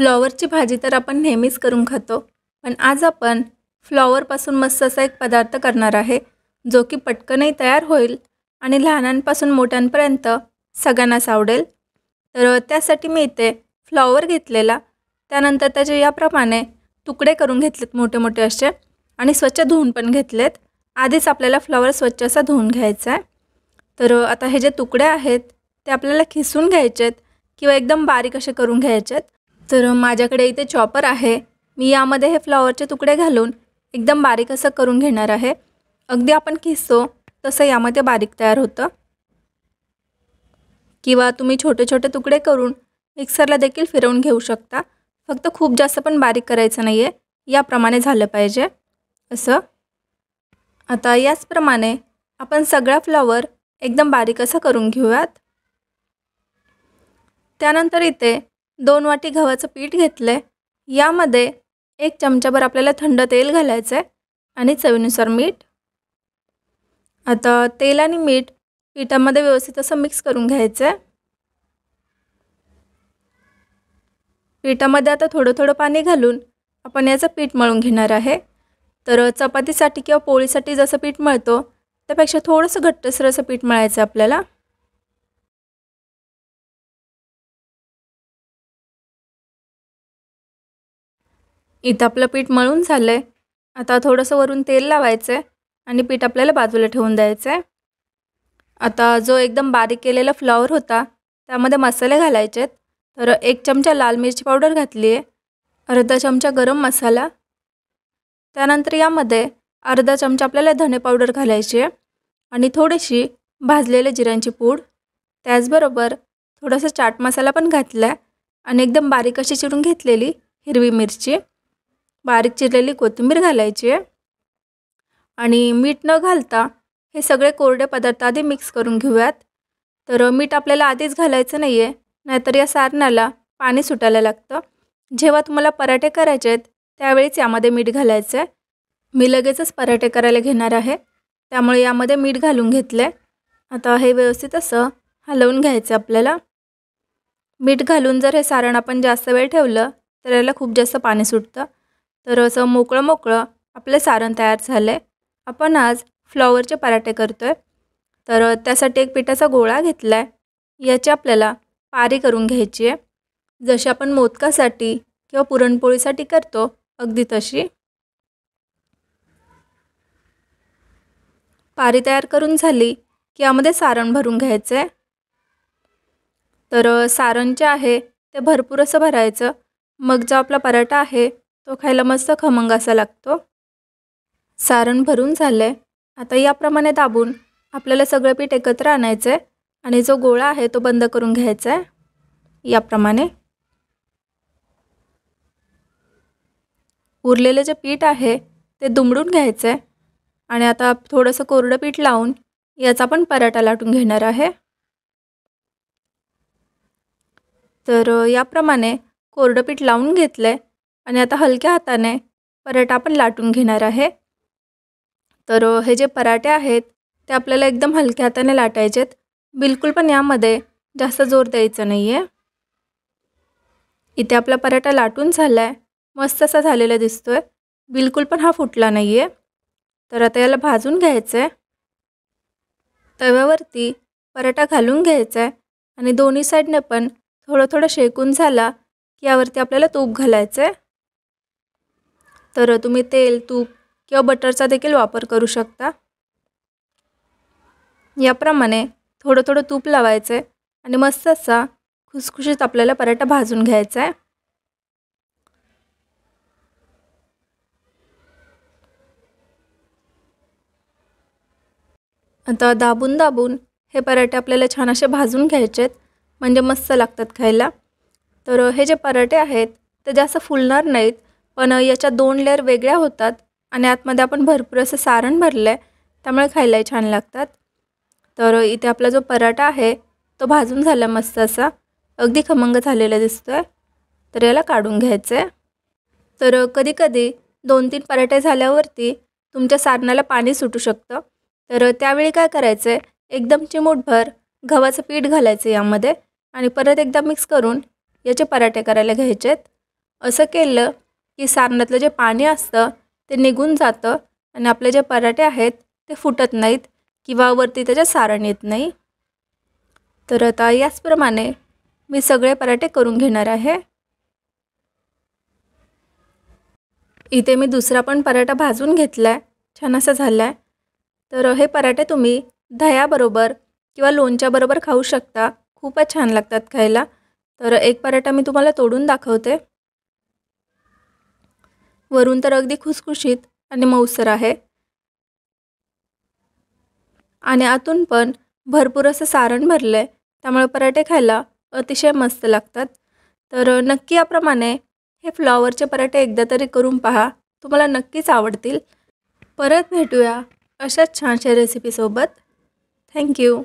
फ्लॉवरची भाजी तर आपण नेहमीच करून खातो पण आज आपण फ्लॉवरपासून मस्त असा एक पदार्थ करणार आहे जो की पटकनही तयार होईल आणि लहानांपासून मोठ्यांपर्यंत सगळ्यांनाच आवडेल तर त्यासाठी मी इथे फ्लॉवर घेतलेला त्यानंतर त्याचे याप्रमाणे तुकडे करून घेतलेत मोठे मोठे असे आणि स्वच्छ धुवून पण घेतलेत आधीच आपल्याला फ्लॉवर स्वच्छ असा धुवून घ्यायचा आहे तर आता हे जे तुकडे आहेत ते आपल्याला खिसून घ्यायचे आहेत किंवा एकदम बारीक असे करून घ्यायचे आहेत तर माझ्याकडे इथे चॉपर आहे मी यामध्ये हे फ्लॉवरचे तुकडे घालून एकदम बारीक असं करून घेणार आहे अगदी आपण किसतो तसं यामध्ये बारीक तयार होतं किंवा तुम्ही छोटे छोटे तुकडे करून मिक्सरला देखील फिरवून घेऊ शकता फक्त खूप जास्त पण बारीक करायचं नाही आहे याप्रमाणे झालं पाहिजे असं आता याचप्रमाणे आपण सगळा फ्लॉवर एकदम बारीक असं करून घेऊयात त्यानंतर इथे दोन वाटी गव्हाचं पीठ घेतलं आहे यामध्ये एक चमचाभर आपल्याला थंड तेल घालायचं आहे आणि चवीनुसार मीठ आता तेल आणि मीठ पिठामध्ये व्यवस्थित असं मिक्स करून घ्यायचं आहे पिठामध्ये आता थोडं थोडं पाणी घालून आपण याचं पीठ मळून घेणार आहे तर चपातीसाठी किंवा पोळीसाठी जसं पीठ मळतो त्यापेक्षा थोडंसं घट्टसर असं पीठ मळायचं आपल्याला इथं आपलं पीठ मळून झालं आहे आता थोडंसं वरून तेल लावायचं आहे आणि पीठ आपल्याला बाजूला ठेवून द्यायचं आहे आता जो एकदम बारीक केलेला फ्लॉवर होता त्यामध्ये मसाले घालायचे आहेत तर एक चमचा लाल मिरची पावडर घातली आहे अर्धा चमचा गरम मसाला त्यानंतर यामध्ये अर्धा चमचा आपल्याला धने पावडर घालायची आहे आणि थोडीशी भाजलेले जिऱ्यांची पूड त्याचबरोबर थोडासा चाट मसाला पण घातला आहे आणि एकदम बारीक अशी चिरून घेतलेली हिरवी मिरची बारीक चिरलेली कोथिंबीर घालायची आहे आणि मीठ न घालता हे सगळे कोरडे पदार्थ आधी मिक्स करून घेऊयात तर मीठ आपल्याला आधीच घालायचं नाही आहे नाहीतर या सारणाला पाणी सुटायला लागतं जेव्हा तुम्हाला पराठे करायचे आहेत त्यावेळीच यामध्ये मीठ घालायचं आहे मी लगेचच पराठे करायला घेणार आहे त्यामुळे यामध्ये मीठ घालून घेतलं आता हे व्यवस्थित असं हलवून घ्यायचं आपल्याला मीठ घालून जर हे सारण आपण जास्त वेळ ठेवलं तर याला खूप जास्त पाणी सुटतं तर असं मोकळं मोकळं आपलं सारण तयार झालं आहे आपण आज फ्लॉवरचे पराठे करतो आहे तर त्यासाठी एक पिठाचा गोळा घेतला आहे याची आपल्याला पारी करून घ्यायची आहे जशी आपण मोदकासाठी किंवा पुरणपोळीसाठी करतो अगदी तशी पारी तयार करून झाली की यामध्ये सारण भरून घ्यायचं आहे तर सारण जे आहे ते भरपूर असं भरायचं मग जो आपला पराठा आहे तो खायला मस्त खमंग असा लागतो सारण भरून झालं आहे आता याप्रमाणे दाबून आपल्याला सगळं पीठ एकत्र आणायचं आहे आणि जो गोळा आहे तो बंद करून घ्यायचा आहे याप्रमाणे उरलेलं जे पीठ आहे ते दुमडून घ्यायचं आहे आणि आता थोडंसं कोरडं पीठ लावून याचा पण पराठा लाटून घेणार आहे तर याप्रमाणे कोरडं पीठ लावून घेतलं आहे आणि आता हलक्या हाताने पराठा आपण लाटून घेणार आहे तर हे जे पराठे आहेत ते आपल्याला एकदम हलक्या हाताने लाटायचे आहेत बिलकुल पण यामध्ये जास्त जोर द्यायचा नाही आहे इथे आपला पराठा लाटून झाला आहे मस्त असा झालेला दिसतो आहे बिलकुल पण हा फुटला नाही आहे तर आता याला भाजून घ्यायचं आहे तव्यावरती पराठा घालून घ्यायचा आहे आणि दोन्ही साईडने पण थोडं थोडं शेकून झाला की यावरती आपल्याला तूप घालायचं आहे तर तुम्ही तेल तूप किंवा बटरचा देखील वापर करू शकता याप्रमाणे थोडं थोडं तूप लावायचं आहे आणि मस्त असा खुसखुशीत आपल्याला पराठा भाजून घ्यायचा आहे आता दाबून दाबून हे पराठे आपल्याला छान असे भाजून घ्यायचे आहेत म्हणजे मस्त लागतात खायला तर हे जे पराठे आहेत ते जास्त फुलणार नाहीत पण याच्या दोन लेअर वेगळ्या होतात आणि आतमध्ये आपण भरपूर असं सारण भरलं आहे त्यामुळे खायलाही छान लागतात तर इथे आपला जो पराठा आहे तो भाजून झाला मस्त असा अगदी खमंग झालेला दिसतो आहे तर याला काढून घ्यायचं आहे तर कधीकधी दोन तीन पराठे झाल्यावरती तुमच्या सारणाला पाणी सुटू शकतं तर त्यावेळी काय करायचं आहे एकदम चिमूटभर गव्हाचं पीठ घालायचं यामध्ये आणि परत एकदा मिक्स करून याचे पराठे करायला घ्यायचे आहेत असं केलं की सारणातलं जे पाणी असतं ते निघून जातं आणि आपले जे पराठे आहेत ते फुटत नाहीत किंवा वरती त्याच्या सारण येत नाही तर आता याचप्रमाणे मी सगळे पराठे करून घेणार आहे इथे मी दुसरा पण पराठा भाजून घेतला आहे छान असा झाला आहे तर हे पराठे तुम्ही दह्याबरोबर किंवा लोणच्याबरोबर खाऊ शकता खूपच छान लागतात खायला तर एक पराठा मी तुम्हाला तोडून दाखवते वरून तर अगदी खुसखुशीत आणि मऊसर आहे आणि आतून पण भरपूर असं सारण भरलं आहे त्यामुळे पराठे खायला अतिशय मस्त लागतात तर नक्की याप्रमाणे हे फ्लॉवरचे पराठे एकदा तरी करून पहा तुम्हाला नक्कीच आवडतील परत भेटूया अशाच छानशा रेसिपीसोबत थँक्यू